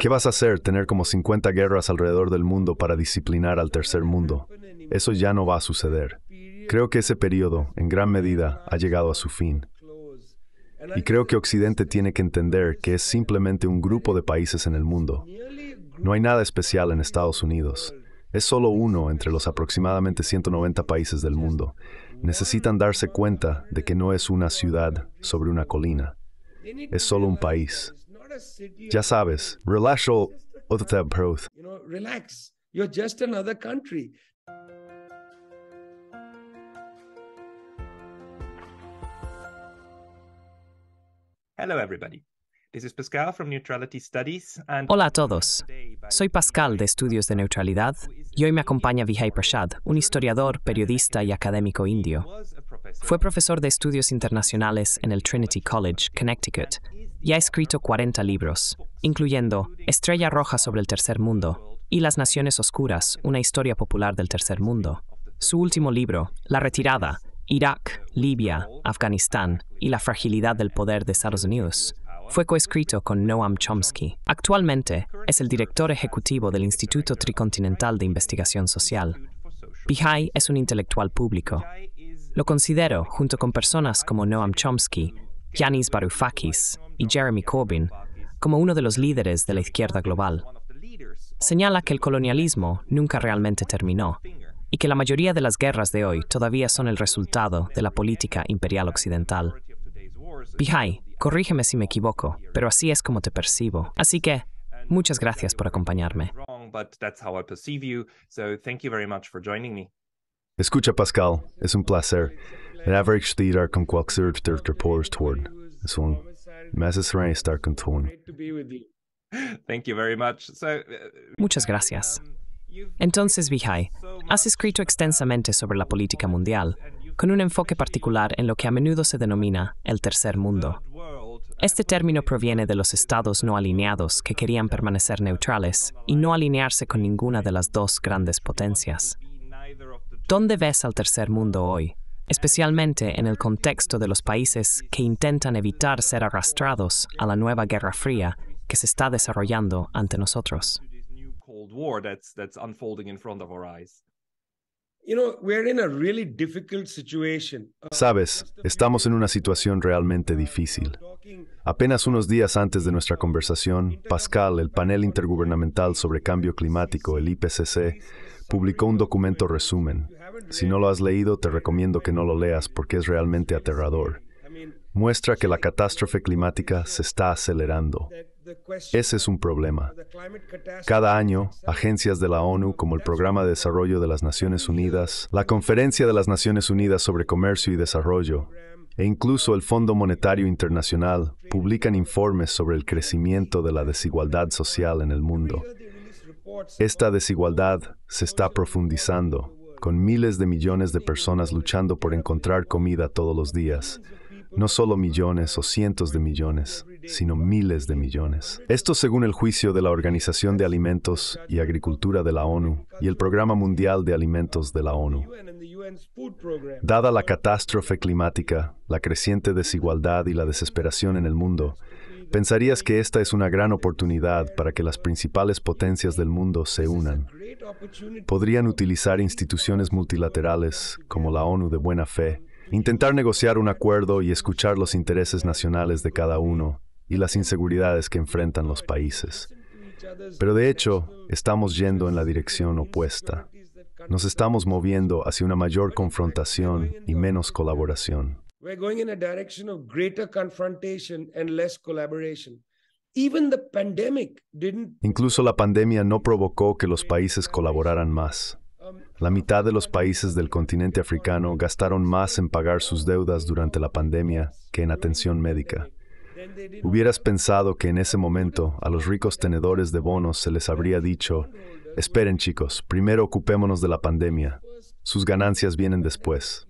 ¿Qué vas a hacer? Tener como 50 guerras alrededor del mundo para disciplinar al tercer mundo. Eso ya no va a suceder. Creo que ese periodo, en gran medida, ha llegado a su fin. Y creo que Occidente tiene que entender que es simplemente un grupo de países en el mundo. No hay nada especial en Estados Unidos. Es solo uno entre los aproximadamente 190 países del mundo. Necesitan darse cuenta de que no es una ciudad sobre una colina es solo un país. Ya sabes, relájate, Hola a todos. Soy Pascal de Estudios de Neutralidad y hoy me acompaña Vijay Prashad, un historiador, periodista y académico indio. Fue profesor de estudios internacionales en el Trinity College, Connecticut, y ha escrito 40 libros, incluyendo Estrella Roja sobre el Tercer Mundo y Las Naciones Oscuras, una historia popular del Tercer Mundo. Su último libro, La Retirada, Irak, Libia, Afganistán y la fragilidad del poder de Estados Unidos, fue coescrito con Noam Chomsky. Actualmente es el director ejecutivo del Instituto Tricontinental de Investigación Social. Bihai es un intelectual público lo considero, junto con personas como Noam Chomsky, Yanis Varoufakis y Jeremy Corbyn, como uno de los líderes de la izquierda global. Señala que el colonialismo nunca realmente terminó y que la mayoría de las guerras de hoy todavía son el resultado de la política imperial occidental. Bihai, corrígeme si me equivoco, pero así es como te percibo. Así que, muchas gracias por acompañarme. Escucha, Pascal, es un placer. average estar con uh, Muchas gracias. Entonces, Vijay, has escrito extensamente sobre la política mundial, con un enfoque particular en lo que a menudo se denomina el tercer mundo. Este término proviene de los estados no alineados que querían permanecer neutrales y no alinearse con ninguna de las dos grandes potencias. ¿Dónde ves al tercer mundo hoy? especialmente en el contexto de los países que intentan evitar ser arrastrados a la nueva Guerra Fría que se está desarrollando ante nosotros. Sabes, estamos en una situación realmente difícil. Apenas unos días antes de nuestra conversación, Pascal, el panel intergubernamental sobre cambio climático, el IPCC, publicó un documento resumen. Si no lo has leído, te recomiendo que no lo leas porque es realmente aterrador. Muestra que la catástrofe climática se está acelerando. Ese es un problema. Cada año, agencias de la ONU como el Programa de Desarrollo de las Naciones Unidas, la Conferencia de las Naciones Unidas sobre Comercio y Desarrollo, e incluso el Fondo Monetario Internacional publican informes sobre el crecimiento de la desigualdad social en el mundo esta desigualdad se está profundizando, con miles de millones de personas luchando por encontrar comida todos los días. No solo millones o cientos de millones, sino miles de millones. Esto según el juicio de la Organización de Alimentos y Agricultura de la ONU y el Programa Mundial de Alimentos de la ONU. Dada la catástrofe climática, la creciente desigualdad y la desesperación en el mundo, Pensarías que esta es una gran oportunidad para que las principales potencias del mundo se unan. Podrían utilizar instituciones multilaterales como la ONU de buena fe, intentar negociar un acuerdo y escuchar los intereses nacionales de cada uno y las inseguridades que enfrentan los países. Pero de hecho, estamos yendo en la dirección opuesta. Nos estamos moviendo hacia una mayor confrontación y menos colaboración. Incluso la pandemia no provocó que los países colaboraran más. La mitad de los países del continente africano gastaron más en pagar sus deudas durante la pandemia que en atención médica. Hubieras pensado que en ese momento a los ricos tenedores de bonos se les habría dicho, esperen chicos, primero ocupémonos de la pandemia, sus ganancias vienen después.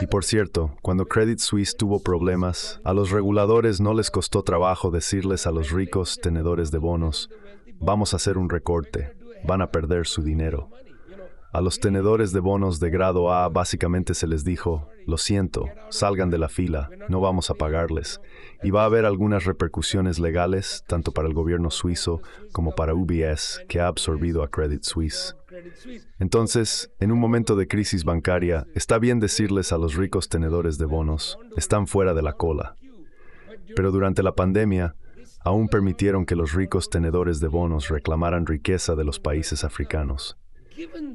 Y por cierto, cuando Credit Suisse tuvo problemas, a los reguladores no les costó trabajo decirles a los ricos tenedores de bonos, vamos a hacer un recorte, van a perder su dinero. A los tenedores de bonos de grado A básicamente se les dijo, lo siento, salgan de la fila, no vamos a pagarles. Y va a haber algunas repercusiones legales, tanto para el gobierno suizo como para UBS, que ha absorbido a Credit Suisse. Entonces, en un momento de crisis bancaria, está bien decirles a los ricos tenedores de bonos, están fuera de la cola. Pero durante la pandemia, aún permitieron que los ricos tenedores de bonos reclamaran riqueza de los países africanos.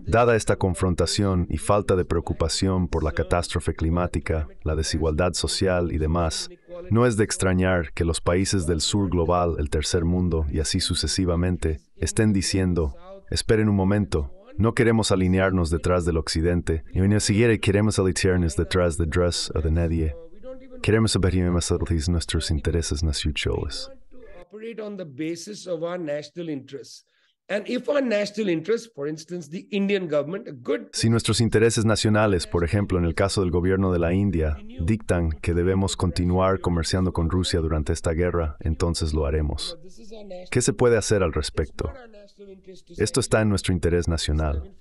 Dada esta confrontación y falta de preocupación por la catástrofe climática, la desigualdad social y demás, no es de extrañar que los países del sur global, el tercer mundo y así sucesivamente, estén diciendo, esperen un momento, no queremos alinearnos detrás del occidente, y ni siquiera queremos alinearnos detrás de Dress o de nadie. Queremos abrir nuestros intereses nacionales. Si nuestros intereses nacionales, por ejemplo en el caso del gobierno de la India, dictan que debemos continuar comerciando con Rusia durante esta guerra, entonces lo haremos. ¿Qué se puede hacer al respecto? Esto está en nuestro interés nacional.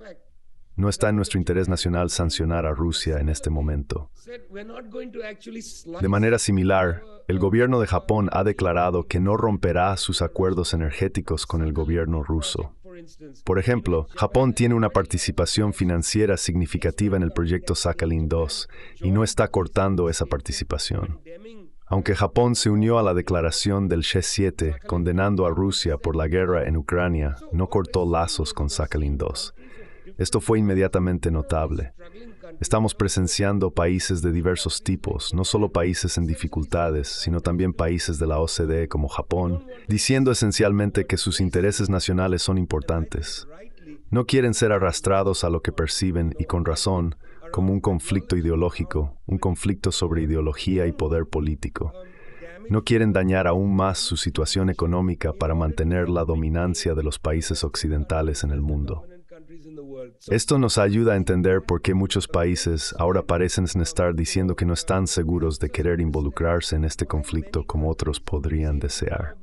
No está en nuestro interés nacional sancionar a Rusia en este momento. De manera similar, el gobierno de Japón ha declarado que no romperá sus acuerdos energéticos con el gobierno ruso. Por ejemplo, Japón tiene una participación financiera significativa en el proyecto Sakhalin II y no está cortando esa participación. Aunque Japón se unió a la declaración del G7 condenando a Rusia por la guerra en Ucrania, no cortó lazos con Sakhalin 2 esto fue inmediatamente notable. Estamos presenciando países de diversos tipos, no solo países en dificultades, sino también países de la OCDE como Japón, diciendo esencialmente que sus intereses nacionales son importantes. No quieren ser arrastrados a lo que perciben, y con razón, como un conflicto ideológico, un conflicto sobre ideología y poder político. No quieren dañar aún más su situación económica para mantener la dominancia de los países occidentales en el mundo. Esto nos ayuda a entender por qué muchos países ahora parecen estar diciendo que no están seguros de querer involucrarse en este conflicto como otros podrían desear.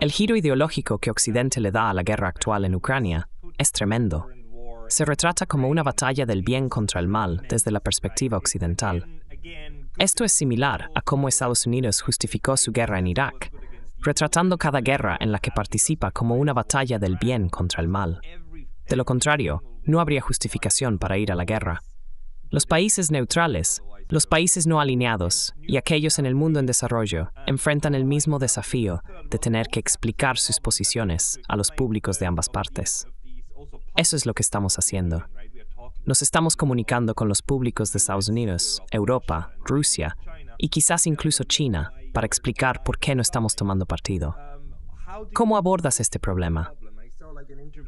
El giro ideológico que Occidente le da a la guerra actual en Ucrania es tremendo. Se retrata como una batalla del bien contra el mal desde la perspectiva occidental esto es similar a cómo Estados Unidos justificó su guerra en Irak, retratando cada guerra en la que participa como una batalla del bien contra el mal. De lo contrario, no habría justificación para ir a la guerra. Los países neutrales, los países no alineados y aquellos en el mundo en desarrollo enfrentan el mismo desafío de tener que explicar sus posiciones a los públicos de ambas partes. Eso es lo que estamos haciendo. Nos estamos comunicando con los públicos de Estados Unidos, Europa, Rusia y quizás incluso China para explicar por qué no estamos tomando partido. ¿Cómo abordas este problema?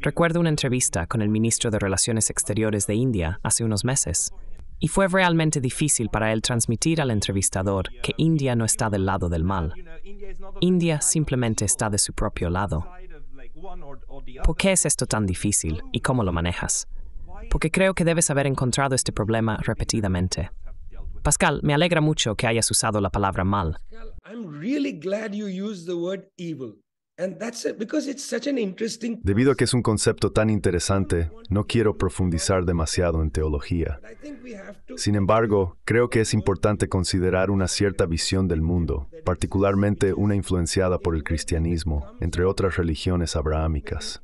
Recuerdo una entrevista con el ministro de Relaciones Exteriores de India hace unos meses, y fue realmente difícil para él transmitir al entrevistador que India no está del lado del mal. India simplemente está de su propio lado. ¿Por qué es esto tan difícil y cómo lo manejas? porque creo que debes haber encontrado este problema repetidamente. Pascal, me alegra mucho que hayas usado la palabra mal. Debido a que es un concepto tan interesante, no quiero profundizar demasiado en teología. Sin embargo, creo que es importante considerar una cierta visión del mundo, particularmente una influenciada por el cristianismo, entre otras religiones abrahámicas.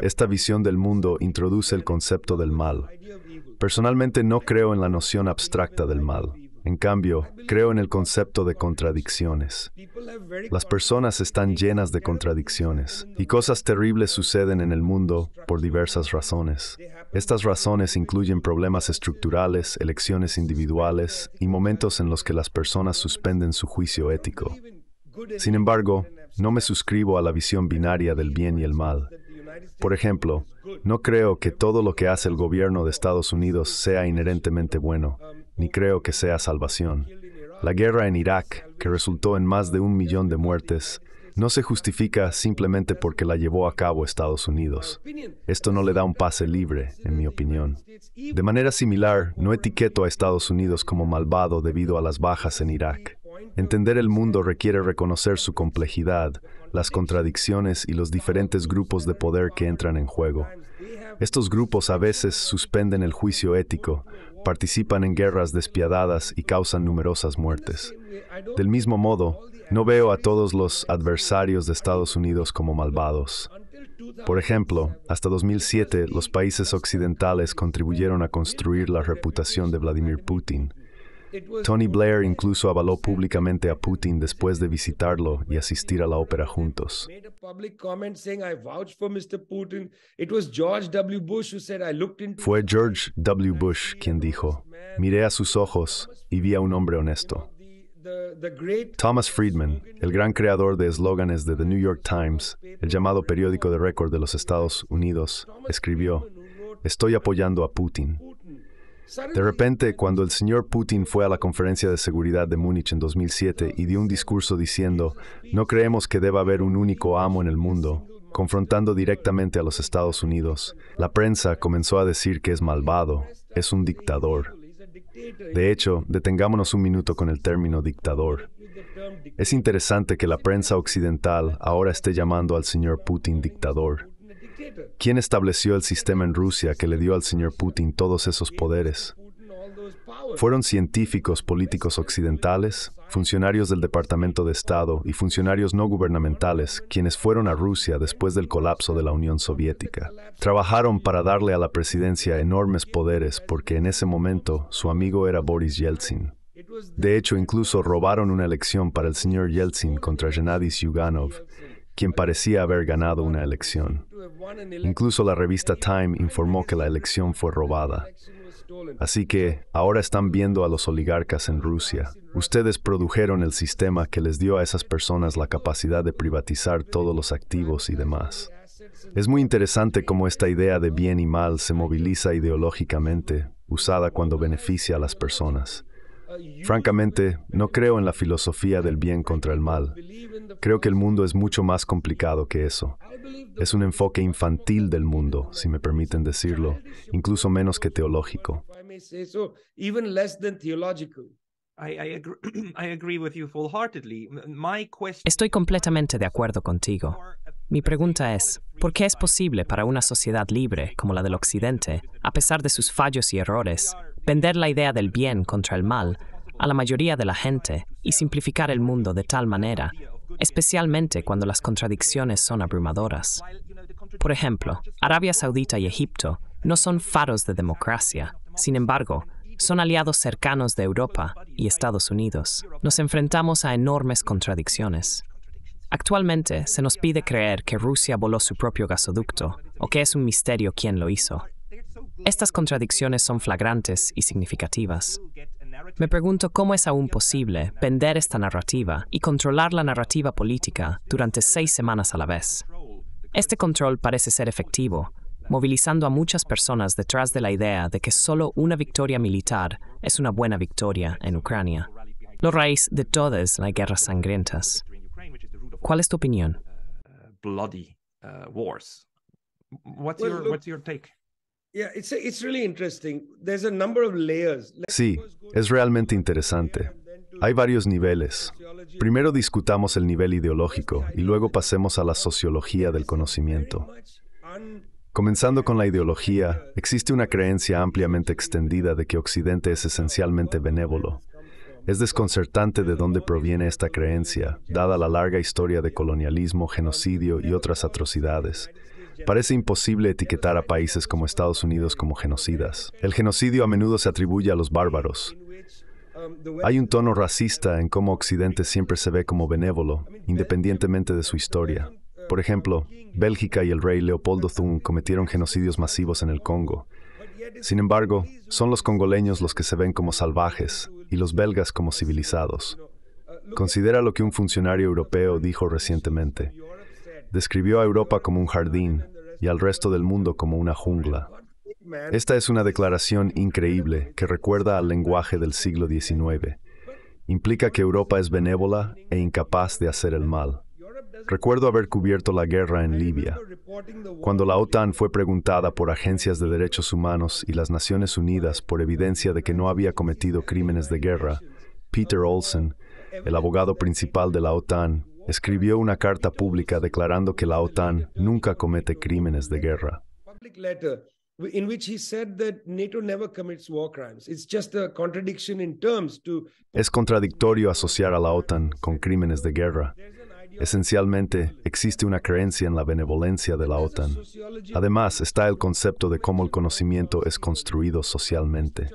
Esta visión del mundo introduce el concepto del mal. Personalmente no creo en la noción abstracta del mal. En cambio, creo en el concepto de contradicciones. Las personas están llenas de contradicciones y cosas terribles suceden en el mundo por diversas razones. Estas razones incluyen problemas estructurales, elecciones individuales y momentos en los que las personas suspenden su juicio ético. Sin embargo, no me suscribo a la visión binaria del bien y el mal. Por ejemplo, no creo que todo lo que hace el gobierno de Estados Unidos sea inherentemente bueno ni creo que sea salvación. La guerra en Irak, que resultó en más de un millón de muertes, no se justifica simplemente porque la llevó a cabo Estados Unidos. Esto no le da un pase libre, en mi opinión. De manera similar, no etiqueto a Estados Unidos como malvado debido a las bajas en Irak. Entender el mundo requiere reconocer su complejidad, las contradicciones y los diferentes grupos de poder que entran en juego. Estos grupos a veces suspenden el juicio ético, participan en guerras despiadadas y causan numerosas muertes. Del mismo modo, no veo a todos los adversarios de Estados Unidos como malvados. Por ejemplo, hasta 2007 los países occidentales contribuyeron a construir la reputación de Vladimir Putin. Tony Blair incluso avaló públicamente a Putin después de visitarlo y asistir a la ópera juntos. Fue George W. Bush quien dijo, miré a sus ojos y vi a un hombre honesto. Thomas Friedman, el gran creador de eslóganes de The New York Times, el llamado periódico de récord de los Estados Unidos, escribió, Estoy apoyando a Putin. De repente, cuando el señor Putin fue a la conferencia de seguridad de Múnich en 2007 y dio un discurso diciendo, no creemos que deba haber un único amo en el mundo, confrontando directamente a los Estados Unidos, la prensa comenzó a decir que es malvado, es un dictador. De hecho, detengámonos un minuto con el término dictador. Es interesante que la prensa occidental ahora esté llamando al señor Putin dictador. ¿Quién estableció el sistema en Rusia que le dio al señor Putin todos esos poderes? Fueron científicos políticos occidentales, funcionarios del Departamento de Estado y funcionarios no gubernamentales quienes fueron a Rusia después del colapso de la Unión Soviética. Trabajaron para darle a la presidencia enormes poderes porque en ese momento su amigo era Boris Yeltsin. De hecho, incluso robaron una elección para el señor Yeltsin contra Gennady Yuganov quien parecía haber ganado una elección. Incluso la revista Time informó que la elección fue robada. Así que ahora están viendo a los oligarcas en Rusia. Ustedes produjeron el sistema que les dio a esas personas la capacidad de privatizar todos los activos y demás. Es muy interesante cómo esta idea de bien y mal se moviliza ideológicamente, usada cuando beneficia a las personas. Francamente, no creo en la filosofía del bien contra el mal. Creo que el mundo es mucho más complicado que eso. Es un enfoque infantil del mundo, si me permiten decirlo, incluso menos que teológico. Estoy completamente de acuerdo contigo. Mi pregunta es, ¿Por qué es posible para una sociedad libre como la del Occidente, a pesar de sus fallos y errores, vender la idea del bien contra el mal a la mayoría de la gente y simplificar el mundo de tal manera, especialmente cuando las contradicciones son abrumadoras? Por ejemplo, Arabia Saudita y Egipto no son faros de democracia. Sin embargo, son aliados cercanos de Europa y Estados Unidos. Nos enfrentamos a enormes contradicciones. Actualmente se nos pide creer que Rusia voló su propio gasoducto o que es un misterio quién lo hizo. Estas contradicciones son flagrantes y significativas. Me pregunto cómo es aún posible vender esta narrativa y controlar la narrativa política durante seis semanas a la vez. Este control parece ser efectivo, movilizando a muchas personas detrás de la idea de que solo una victoria militar es una buena victoria en Ucrania, lo raíz de todas las guerras sangrientas. ¿Cuál es tu opinión? Sí, es realmente interesante. Hay varios niveles. Primero discutamos el nivel ideológico y luego pasemos a la sociología del conocimiento. Comenzando con la ideología, existe una creencia ampliamente extendida de que Occidente es esencialmente benévolo, es desconcertante de dónde proviene esta creencia, dada la larga historia de colonialismo, genocidio y otras atrocidades. Parece imposible etiquetar a países como Estados Unidos como genocidas. El genocidio a menudo se atribuye a los bárbaros. Hay un tono racista en cómo Occidente siempre se ve como benévolo, independientemente de su historia. Por ejemplo, Bélgica y el rey Leopoldo Thun cometieron genocidios masivos en el Congo. Sin embargo, son los congoleños los que se ven como salvajes, y los belgas como civilizados. Considera lo que un funcionario europeo dijo recientemente. Describió a Europa como un jardín y al resto del mundo como una jungla. Esta es una declaración increíble que recuerda al lenguaje del siglo XIX. Implica que Europa es benévola e incapaz de hacer el mal. Recuerdo haber cubierto la guerra en Libia, cuando la OTAN fue preguntada por agencias de derechos humanos y las Naciones Unidas por evidencia de que no había cometido crímenes de guerra. Peter Olsen, el abogado principal de la OTAN, escribió una carta pública declarando que la OTAN nunca comete crímenes de guerra. Es contradictorio asociar a la OTAN con crímenes de guerra. Esencialmente, existe una creencia en la benevolencia de la OTAN. Además, está el concepto de cómo el conocimiento es construido socialmente.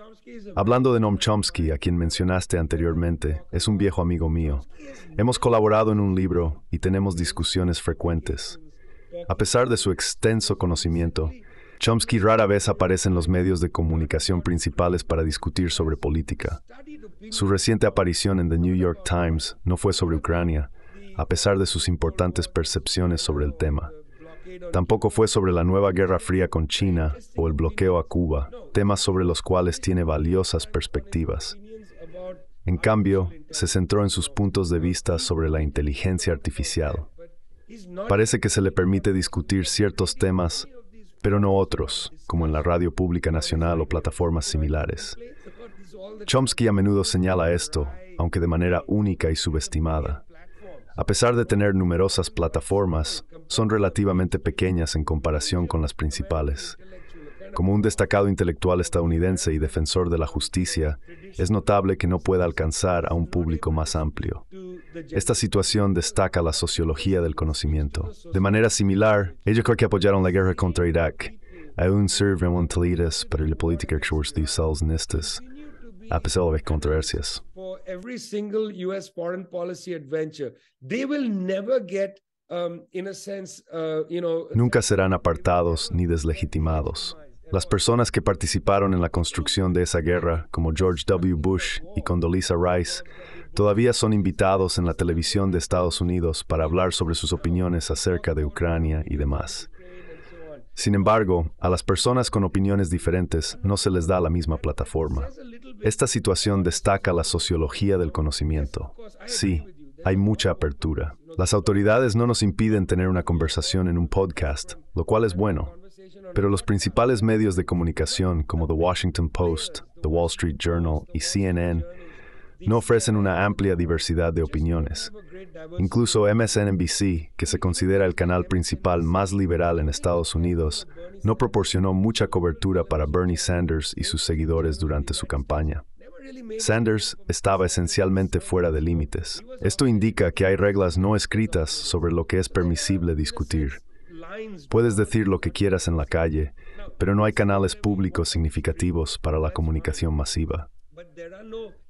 Hablando de Noam Chomsky, a quien mencionaste anteriormente, es un viejo amigo mío. Hemos colaborado en un libro y tenemos discusiones frecuentes. A pesar de su extenso conocimiento, Chomsky rara vez aparece en los medios de comunicación principales para discutir sobre política. Su reciente aparición en The New York Times no fue sobre Ucrania, a pesar de sus importantes percepciones sobre el tema. Tampoco fue sobre la nueva Guerra Fría con China o el bloqueo a Cuba, temas sobre los cuales tiene valiosas perspectivas. En cambio, se centró en sus puntos de vista sobre la inteligencia artificial. Parece que se le permite discutir ciertos temas, pero no otros, como en la radio pública nacional o plataformas similares. Chomsky a menudo señala esto, aunque de manera única y subestimada. A pesar de tener numerosas plataformas, son relativamente pequeñas en comparación con las principales. Como un destacado intelectual estadounidense y defensor de la justicia, es notable que no pueda alcanzar a un público más amplio. Esta situación destaca la sociología del conocimiento. De manera similar, ellos creo que apoyaron la guerra contra Irak. Aún sirven para la política a pesar de las controversias every single US foreign policy adventure. They will never get um, uh, Nunca serán apartados ni deslegitimados. Las personas que participaron en la construcción de esa guerra, como George W. Bush y Condoleezza Rice, todavía son invitados en la televisión de Estados Unidos para hablar sobre sus opiniones acerca de Ucrania y demás. Sin embargo, a las personas con opiniones diferentes no se les da la misma plataforma. Esta situación destaca la sociología del conocimiento. Sí, hay mucha apertura. Las autoridades no nos impiden tener una conversación en un podcast, lo cual es bueno. Pero los principales medios de comunicación como The Washington Post, The Wall Street Journal y CNN no ofrecen una amplia diversidad de opiniones Incluso MSNBC, que se considera el canal principal más liberal en Estados Unidos, no proporcionó mucha cobertura para Bernie Sanders y sus seguidores durante su campaña. Sanders estaba esencialmente fuera de límites. Esto indica que hay reglas no escritas sobre lo que es permisible discutir. Puedes decir lo que quieras en la calle, pero no hay canales públicos significativos para la comunicación masiva.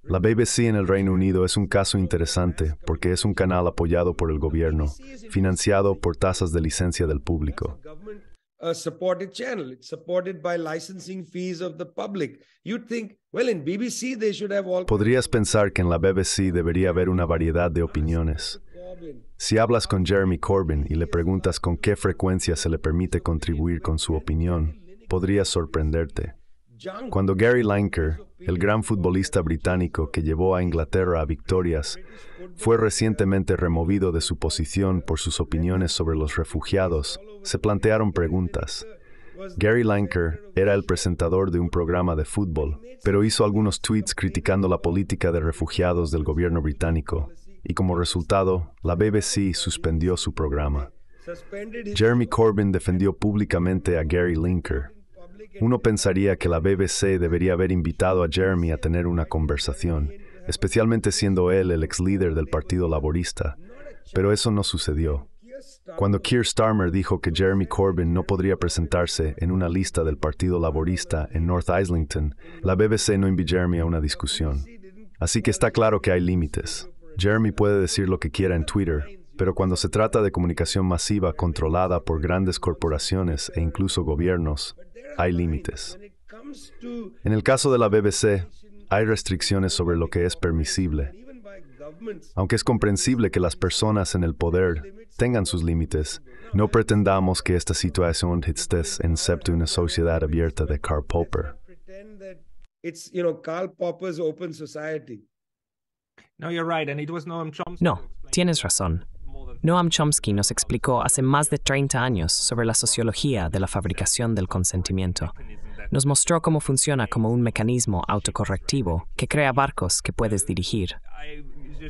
La BBC en el Reino Unido es un caso interesante porque es un canal apoyado por el gobierno, financiado por tasas de licencia del público. Podrías pensar que en la BBC debería haber una variedad de opiniones. Si hablas con Jeremy Corbyn y le preguntas con qué frecuencia se le permite contribuir con su opinión, podrías sorprenderte. Cuando Gary Lanker, el gran futbolista británico que llevó a Inglaterra a victorias, fue recientemente removido de su posición por sus opiniones sobre los refugiados, se plantearon preguntas. Gary Lanker era el presentador de un programa de fútbol, pero hizo algunos tweets criticando la política de refugiados del gobierno británico, y como resultado, la BBC suspendió su programa. Jeremy Corbyn defendió públicamente a Gary Lanker uno pensaría que la BBC debería haber invitado a Jeremy a tener una conversación, especialmente siendo él el ex líder del Partido Laborista, pero eso no sucedió. Cuando Keir Starmer dijo que Jeremy Corbyn no podría presentarse en una lista del Partido Laborista en North Islington, la BBC no invitó a Jeremy a una discusión. Así que está claro que hay límites. Jeremy puede decir lo que quiera en Twitter, pero cuando se trata de comunicación masiva controlada por grandes corporaciones e incluso gobiernos, hay límites. En el caso de la BBC, hay restricciones sobre lo que es permisible. Aunque es comprensible que las personas en el poder tengan sus límites, no pretendamos que esta situación esté excepto una sociedad abierta de Karl Popper. No, tienes razón. Noam Chomsky nos explicó hace más de 30 años sobre la sociología de la fabricación del consentimiento. Nos mostró cómo funciona como un mecanismo autocorrectivo que crea barcos que puedes dirigir.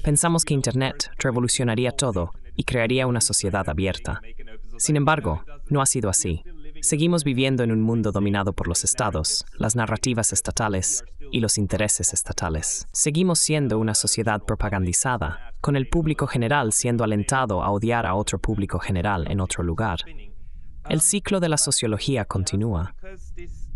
Pensamos que Internet revolucionaría todo y crearía una sociedad abierta. Sin embargo, no ha sido así. Seguimos viviendo en un mundo dominado por los estados, las narrativas estatales y los intereses estatales. Seguimos siendo una sociedad propagandizada, con el público general siendo alentado a odiar a otro público general en otro lugar. El ciclo de la sociología continúa.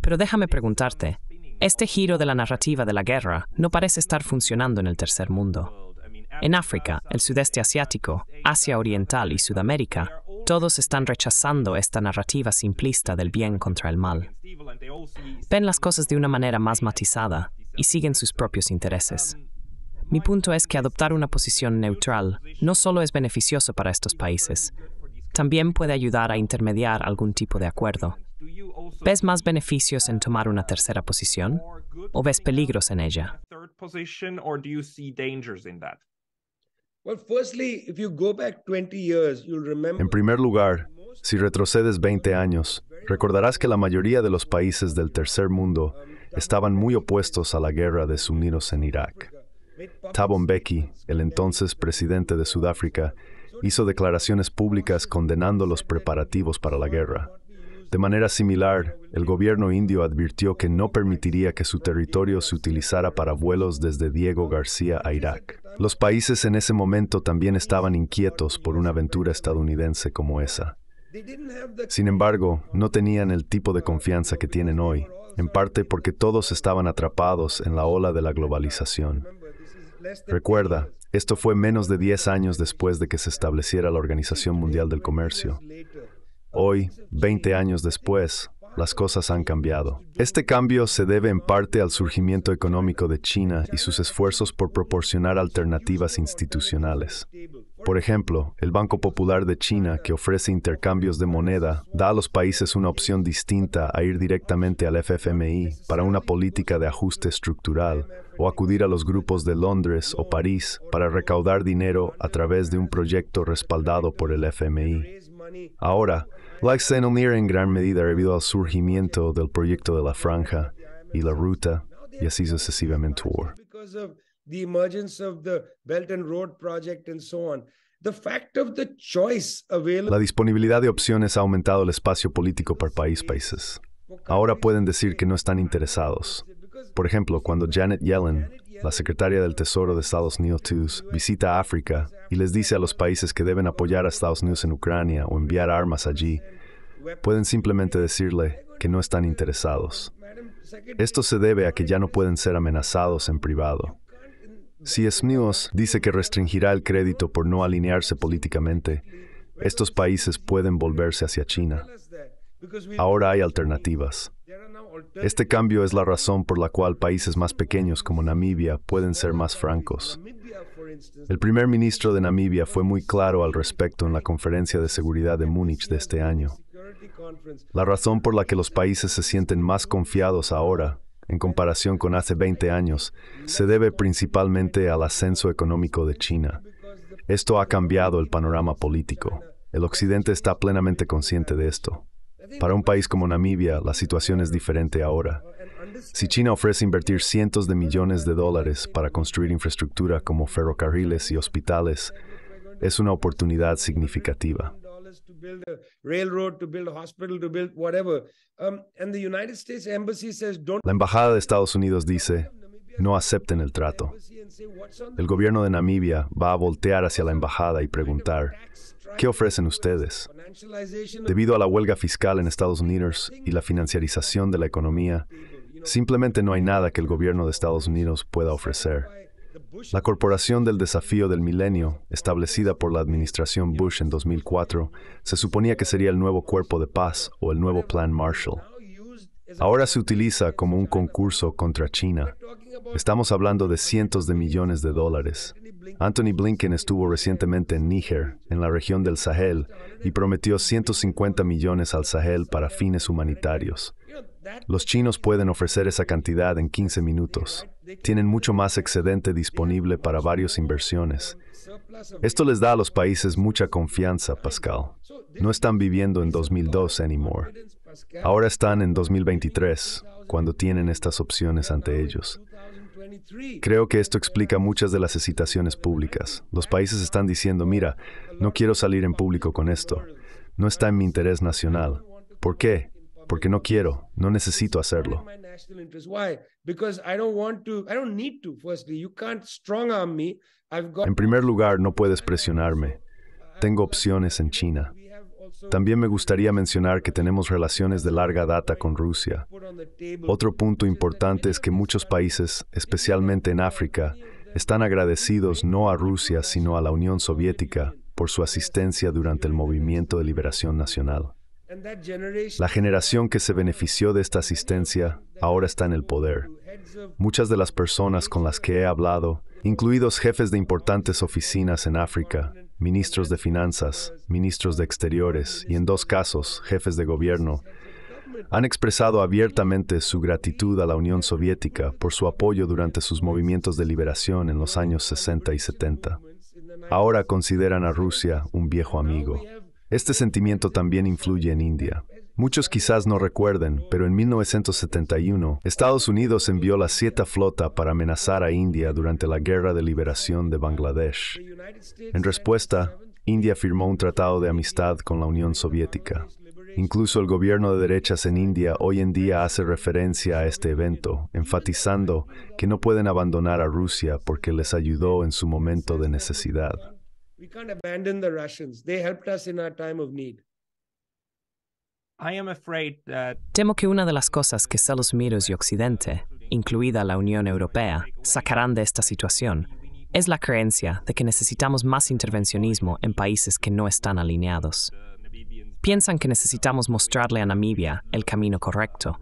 Pero déjame preguntarte, este giro de la narrativa de la guerra no parece estar funcionando en el tercer mundo. En África, el sudeste asiático, Asia Oriental y Sudamérica, todos están rechazando esta narrativa simplista del bien contra el mal. Ven las cosas de una manera más matizada y siguen sus propios intereses. Mi punto es que adoptar una posición neutral no solo es beneficioso para estos países, también puede ayudar a intermediar algún tipo de acuerdo. ¿Ves más beneficios en tomar una tercera posición o ves peligros en ella? En primer lugar, si retrocedes 20 años, recordarás que la mayoría de los países del tercer mundo estaban muy opuestos a la guerra de suniros en Irak. Thabo Mbeki, el entonces presidente de Sudáfrica, hizo declaraciones públicas condenando los preparativos para la guerra. De manera similar, el gobierno indio advirtió que no permitiría que su territorio se utilizara para vuelos desde Diego García a Irak. Los países en ese momento también estaban inquietos por una aventura estadounidense como esa. Sin embargo, no tenían el tipo de confianza que tienen hoy, en parte porque todos estaban atrapados en la ola de la globalización. Recuerda, esto fue menos de 10 años después de que se estableciera la Organización Mundial del Comercio. Hoy, 20 años después, las cosas han cambiado. Este cambio se debe en parte al surgimiento económico de China y sus esfuerzos por proporcionar alternativas institucionales. Por ejemplo, el Banco Popular de China, que ofrece intercambios de moneda, da a los países una opción distinta a ir directamente al FFMI para una política de ajuste estructural o acudir a los grupos de Londres o París para recaudar dinero a través de un proyecto respaldado por el FMI. Ahora, la On en gran medida debido al surgimiento del proyecto de la franja y la ruta, y así sucesivamente. War. La disponibilidad de opciones ha aumentado el espacio político para país países. Ahora pueden decir que no están interesados. Por ejemplo, cuando Janet Yellen la secretaria del Tesoro de Estados Unidos visita África y les dice a los países que deben apoyar a Estados Unidos en Ucrania o enviar armas allí, pueden simplemente decirle que no están interesados. Esto se debe a que ya no pueden ser amenazados en privado. Si SNUS dice que restringirá el crédito por no alinearse políticamente, estos países pueden volverse hacia China. Ahora hay alternativas. Este cambio es la razón por la cual países más pequeños como Namibia pueden ser más francos. El primer ministro de Namibia fue muy claro al respecto en la conferencia de seguridad de Múnich de este año. La razón por la que los países se sienten más confiados ahora, en comparación con hace 20 años, se debe principalmente al ascenso económico de China. Esto ha cambiado el panorama político. El Occidente está plenamente consciente de esto. Para un país como Namibia, la situación es diferente ahora. Si China ofrece invertir cientos de millones de dólares para construir infraestructura como ferrocarriles y hospitales, es una oportunidad significativa. La Embajada de Estados Unidos dice, no acepten el trato. El gobierno de Namibia va a voltear hacia la embajada y preguntar, ¿Qué ofrecen ustedes? Debido a la huelga fiscal en Estados Unidos y la financiarización de la economía, simplemente no hay nada que el gobierno de Estados Unidos pueda ofrecer. La Corporación del Desafío del Milenio, establecida por la administración Bush en 2004, se suponía que sería el nuevo cuerpo de paz o el nuevo Plan Marshall. Ahora se utiliza como un concurso contra China. Estamos hablando de cientos de millones de dólares. Anthony Blinken estuvo recientemente en Níger, en la región del Sahel, y prometió 150 millones al Sahel para fines humanitarios. Los chinos pueden ofrecer esa cantidad en 15 minutos. Tienen mucho más excedente disponible para varias inversiones. Esto les da a los países mucha confianza, Pascal. No están viviendo en 2002 anymore. Ahora están en 2023, cuando tienen estas opciones ante ellos. Creo que esto explica muchas de las excitaciones públicas. Los países están diciendo, mira, no quiero salir en público con esto. No está en mi interés nacional. ¿Por qué? Porque no quiero, no necesito hacerlo. En primer lugar, no puedes presionarme. Tengo opciones en China. También me gustaría mencionar que tenemos relaciones de larga data con Rusia. Otro punto importante es que muchos países, especialmente en África, están agradecidos no a Rusia, sino a la Unión Soviética por su asistencia durante el movimiento de liberación nacional. La generación que se benefició de esta asistencia ahora está en el poder. Muchas de las personas con las que he hablado, incluidos jefes de importantes oficinas en África, ministros de finanzas, ministros de exteriores y en dos casos jefes de gobierno, han expresado abiertamente su gratitud a la Unión Soviética por su apoyo durante sus movimientos de liberación en los años 60 y 70. Ahora consideran a Rusia un viejo amigo. Este sentimiento también influye en India. Muchos quizás no recuerden, pero en 1971, Estados Unidos envió la Sieta Flota para amenazar a India durante la Guerra de Liberación de Bangladesh. En respuesta, India firmó un tratado de amistad con la Unión Soviética. Incluso el gobierno de derechas en India hoy en día hace referencia a este evento, enfatizando que no pueden abandonar a Rusia porque les ayudó en su momento de necesidad. Temo que una de las cosas que Estados Unidos y Occidente, incluida la Unión Europea, sacarán de esta situación es la creencia de que necesitamos más intervencionismo en países que no están alineados. Piensan que necesitamos mostrarle a Namibia el camino correcto.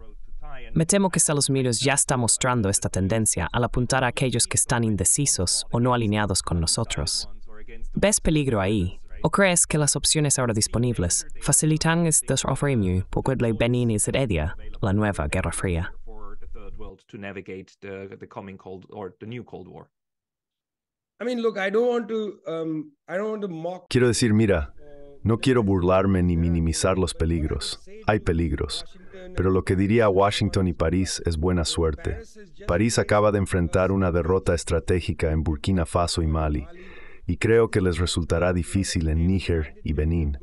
Me temo que Estados Unidos ya está mostrando esta tendencia al apuntar a aquellos que están indecisos o no alineados con nosotros. ¿Ves peligro ahí ¿O crees que las opciones ahora disponibles facilitan este desafío por Benin la nueva Guerra Fría? Quiero decir, mira, no quiero burlarme ni minimizar los peligros. Hay peligros. Pero lo que diría Washington y París es buena suerte. París acaba de enfrentar una derrota estratégica en Burkina Faso y Mali, y creo que les resultará difícil en Níger y Benín.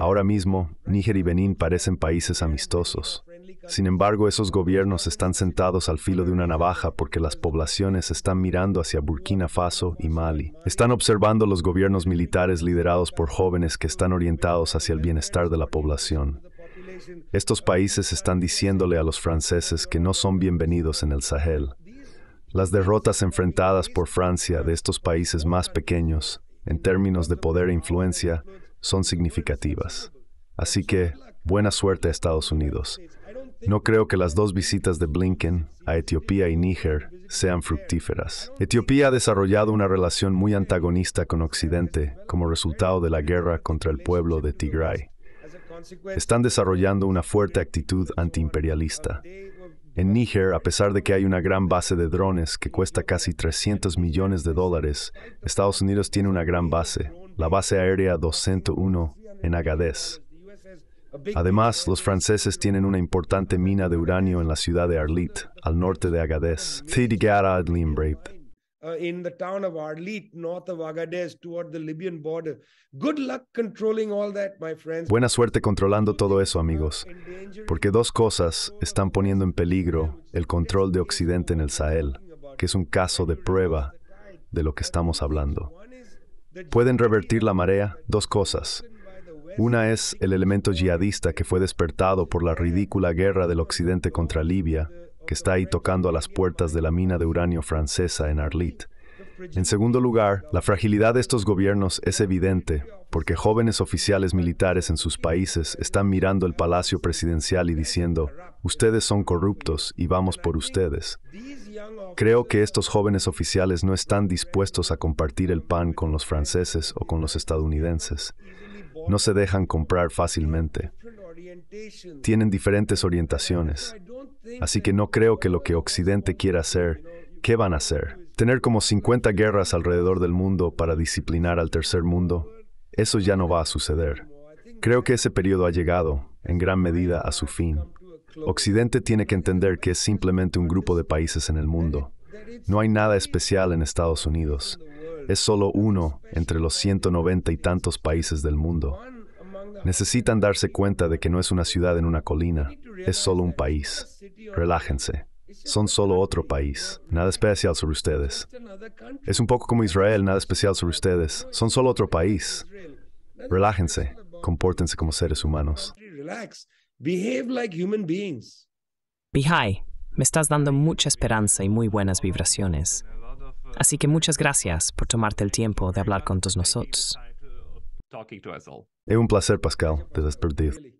Ahora mismo, Níger y Benín parecen países amistosos. Sin embargo, esos gobiernos están sentados al filo de una navaja porque las poblaciones están mirando hacia Burkina Faso y Mali. Están observando los gobiernos militares liderados por jóvenes que están orientados hacia el bienestar de la población. Estos países están diciéndole a los franceses que no son bienvenidos en el Sahel. Las derrotas enfrentadas por Francia de estos países más pequeños, en términos de poder e influencia, son significativas. Así que, buena suerte a Estados Unidos. No creo que las dos visitas de Blinken a Etiopía y Níger sean fructíferas. Etiopía ha desarrollado una relación muy antagonista con Occidente como resultado de la guerra contra el pueblo de Tigray. Están desarrollando una fuerte actitud antiimperialista. En Níger, a pesar de que hay una gran base de drones que cuesta casi 300 millones de dólares, Estados Unidos tiene una gran base, la base aérea 201 en Agadez. Además, los franceses tienen una importante mina de uranio en la ciudad de Arlit, al norte de Agadez. Uh, Arlit, Agadez, Buena suerte controlando todo eso, amigos, porque dos cosas están poniendo en peligro el control de Occidente en el Sahel, que es un caso de prueba de lo que estamos hablando. Pueden revertir la marea dos cosas. Una es el elemento yihadista que fue despertado por la ridícula guerra del Occidente contra Libia que está ahí tocando a las puertas de la mina de uranio francesa en Arlit. En segundo lugar, la fragilidad de estos gobiernos es evidente porque jóvenes oficiales militares en sus países están mirando el palacio presidencial y diciendo, ustedes son corruptos y vamos por ustedes. Creo que estos jóvenes oficiales no están dispuestos a compartir el pan con los franceses o con los estadounidenses. No se dejan comprar fácilmente tienen diferentes orientaciones. Así que no creo que lo que Occidente quiera hacer, ¿qué van a hacer? Tener como 50 guerras alrededor del mundo para disciplinar al tercer mundo, eso ya no va a suceder. Creo que ese periodo ha llegado, en gran medida, a su fin. Occidente tiene que entender que es simplemente un grupo de países en el mundo. No hay nada especial en Estados Unidos. Es solo uno entre los 190 y tantos países del mundo. Necesitan darse cuenta de que no es una ciudad en una colina, es solo un país. Relájense. Son solo otro país. Nada especial sobre ustedes. Es un poco como Israel, nada especial sobre ustedes. Son solo otro país. Relájense. Compórtense como seres humanos. Bihai, me estás dando mucha esperanza y muy buenas vibraciones. Así que muchas gracias por tomarte el tiempo de hablar con todos nosotros. É um prazer, Pascal, ter-te